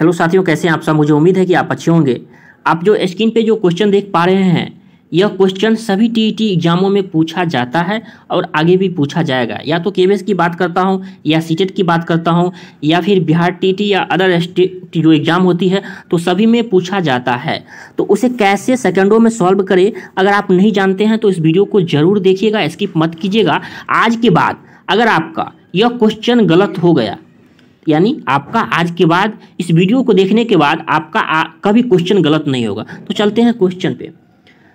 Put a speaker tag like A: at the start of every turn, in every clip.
A: hello साथियों कैसे हैं आप सब मुझे उम्मीद है कि आप अच्छे होंगे आप जो स्क्रीन पे जो क्वेश्चन देख पा रहे हैं यह क्वेश्चन सभी टी एग्जामों e में पूछा जाता है और आगे भी पूछा जाएगा या तो के की बात करता हूँ या सी e की बात करता हूँ या फिर बिहार टी e या अदर स्टेट जो एग्ज़ाम होती है तो सभी में पूछा जाता है तो उसे कैसे सेकंडों में सॉल्व करें अगर आप नहीं जानते हैं तो इस वीडियो को ज़रूर देखिएगा स्किप मत कीजिएगा आज के बाद अगर आपका यह क्वेश्चन गलत हो गया यानी आपका आज के बाद इस वीडियो को देखने के बाद आपका आ, कभी क्वेश्चन गलत नहीं होगा तो चलते हैं क्वेश्चन पे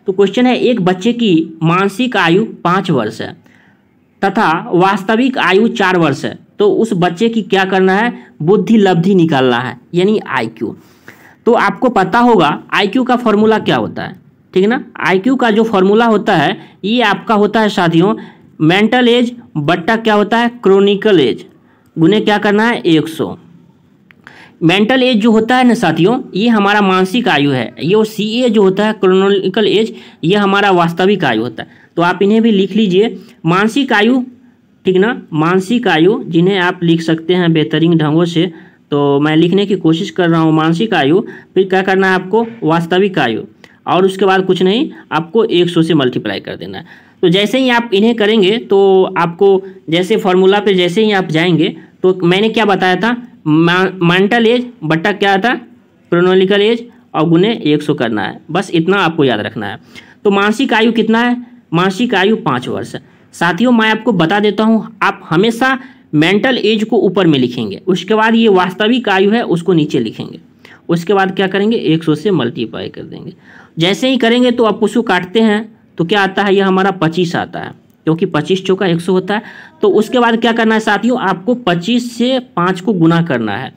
A: तो क्वेश्चन है एक बच्चे की मानसिक आयु पाँच वर्ष है तथा वास्तविक आयु चार वर्ष है तो उस बच्चे की क्या करना है बुद्धि लब्धि निकालना है यानी आईक्यू तो आपको पता होगा आईक्यू का फॉर्मूला क्या होता है ठीक है ना आईक्यू का जो फॉर्मूला होता है ये आपका होता है साथियों मेंटल एज बट्टा क्या होता है क्रोनिकल एज गुने क्या करना है एक सौ मेंटल एज जो होता है ना साथियों ये हमारा मानसिक आयु है ये सी ए जो होता है क्रोनोलिकल एज ये हमारा वास्तविक आयु होता है तो आप इन्हें भी लिख लीजिए मानसिक आयु ठीक ना मानसिक आयु जिन्हें आप लिख सकते हैं बेहतरीन ढंगों से तो मैं लिखने की कोशिश कर रहा हूँ मानसिक आयु फिर क्या करना है आपको वास्तविक आयु और उसके बाद कुछ नहीं आपको एक सौ से मल्टीप्लाई कर देना है तो जैसे ही आप इन्हें करेंगे तो आपको जैसे फार्मूला पे जैसे ही आप जाएंगे तो मैंने क्या बताया था मेंटल एज बट्टा क्या था प्रोनोलिकल एज और गुने एक सौ करना है बस इतना आपको याद रखना है तो मानसिक आयु कितना है मानसिक आयु पाँच वर्ष साथियों मैं आपको बता देता हूँ आप हमेशा मेंटल एज को ऊपर में लिखेंगे उसके बाद ये वास्तविक आयु है उसको नीचे लिखेंगे उसके बाद क्या करेंगे 100 से मल्टीप्लाई कर देंगे जैसे ही करेंगे तो आप उसको काटते हैं तो क्या आता है यह हमारा पच्चीस आता है क्योंकि पच्चीस चौका एक सौ होता है तो उसके बाद क्या करना है साथियों आपको पच्चीस से पाँच को गुना करना है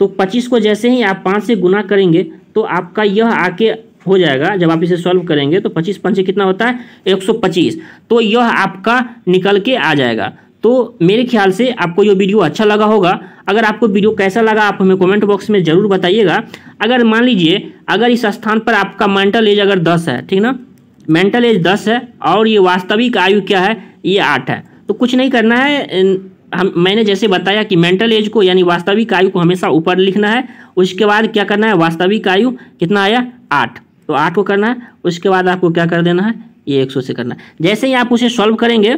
A: तो पच्चीस को जैसे ही आप पाँच से गुना करेंगे तो आपका यह आके हो जाएगा जब आप इसे सॉल्व करेंगे तो पच्चीस पंचे कितना होता है एक सौ पच्चीस तो यह आपका निकल के आ जाएगा तो मेरे ख्याल से आपको ये वीडियो अच्छा लगा होगा अगर आपको वीडियो कैसा लगा आप हमें कमेंट बॉक्स में ज़रूर बताइएगा अगर मान लीजिए अगर इस स्थान पर आपका मेंटल एज अगर दस है ठीक ना मेंटल एज दस है और ये वास्तविक आयु क्या है ये आठ है तो कुछ नहीं करना है हम मैंने जैसे बताया कि मेंटल एज को यानी वास्तविक आयु को हमेशा ऊपर लिखना है उसके बाद क्या करना है वास्तविक आयु कितना आया आठ तो आठ को करना है उसके बाद आपको क्या कर देना है ये एक सौ से करना है जैसे ही आप उसे सॉल्व करेंगे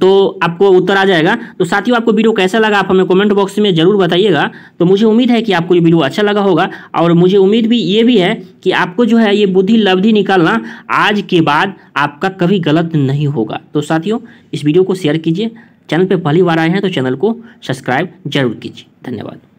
A: तो आपको उत्तर आ जाएगा तो साथियों आपको वीडियो कैसा लगा आप हमें कमेंट बॉक्स में ज़रूर बताइएगा तो मुझे उम्मीद है कि आपको ये वीडियो अच्छा लगा होगा और मुझे उम्मीद भी ये भी है कि आपको जो है ये बुद्धि लब्धि निकालना आज के बाद आपका कभी गलत नहीं होगा तो साथियों इस वीडियो को शेयर कीजिए चैनल पर पहली बार आए हैं तो चैनल को सब्सक्राइब जरूर कीजिए धन्यवाद